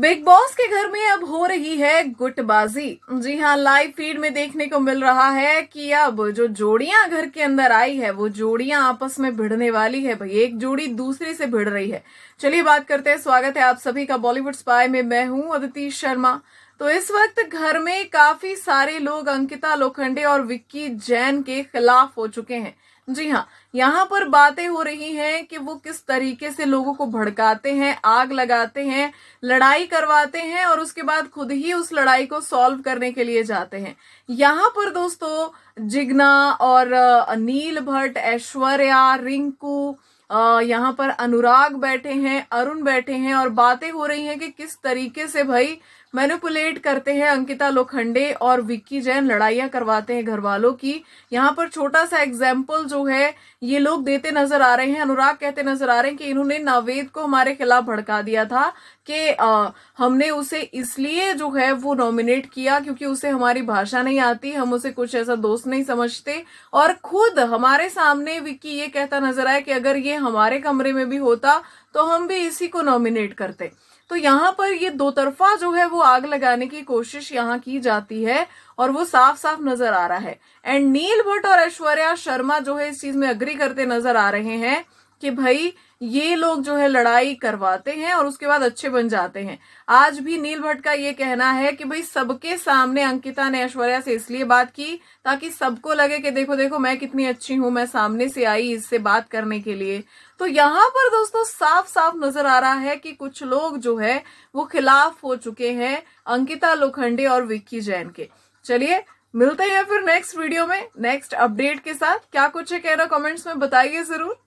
big boss के घर में अब हो रही है गुटबाजी जी हाँ लाइव फीड में देखने को मिल रहा है कि अब जो जोड़ियां घर के अंदर आई है वो जोड़ियां आपस में भिड़ने वाली है भाई एक जोड़ी दूसरी से भिड़ रही है चलिए बात करते हैं स्वागत है आप सभी का बॉलीवुड स्पाई में मैं हूं अदिति शर्मा तो इस वक्त घर में काफी सारे लोग अंकिता लोखंडे और विक्की जैन के खिलाफ हो चुके हैं जी हाँ यहाँ पर बातें हो रही हैं कि वो किस तरीके से लोगों को भड़काते हैं आग लगाते हैं लड़ाई करवाते हैं और उसके बाद खुद ही उस लड़ाई को सॉल्व करने के लिए जाते हैं यहाँ पर दोस्तों जिग्ना और नील भट्ट ऐश्वर्या रिंकू यहाँ पर अनुराग बैठे हैं अरुण बैठे हैं और बातें हो रही हैं कि किस तरीके से भाई मैनिपुलेट करते हैं अंकिता लोखंडे और विक्की जैन लड़ाइयां करवाते हैं घर वालों की यहाँ पर छोटा सा एग्जाम्पल जो है ये लोग देते नजर आ रहे हैं अनुराग कहते नजर आ रहे हैं कि इन्होंने नावेद को हमारे खिलाफ भड़का दिया था कि हमने उसे इसलिए जो है वो नॉमिनेट किया क्योंकि उसे हमारी भाषा नहीं आती हम उसे कुछ ऐसा दोस्त नहीं समझते और खुद हमारे सामने विक्की ये कहता नजर आया कि अगर ये हमारे कमरे में भी होता तो हम भी इसी को नॉमिनेट करते तो यहाँ पर ये दो तरफा जो है वो आग लगाने की कोशिश यहाँ की जाती है और वो साफ साफ नजर आ रहा है एंड नील भट्ट और ऐश्वर्या शर्मा जो है इस चीज में अग्री करते नजर आ रहे हैं कि भाई ये लोग जो है लड़ाई करवाते हैं और उसके बाद अच्छे बन जाते हैं आज भी नील भट्ट का ये कहना है कि भाई सबके सामने अंकिता ने ऐश्वर्या से इसलिए बात की ताकि सबको लगे कि देखो देखो मैं कितनी अच्छी हूं मैं सामने से आई इससे बात करने के लिए तो यहां पर दोस्तों साफ साफ नजर आ रहा है कि कुछ लोग जो है वो खिलाफ हो चुके हैं अंकिता लोखंडे और विक्की जैन के चलिए मिलते हैं फिर नेक्स्ट वीडियो में नेक्स्ट अपडेट के साथ क्या कुछ है कह रहा कमेंट्स में बताइए जरूर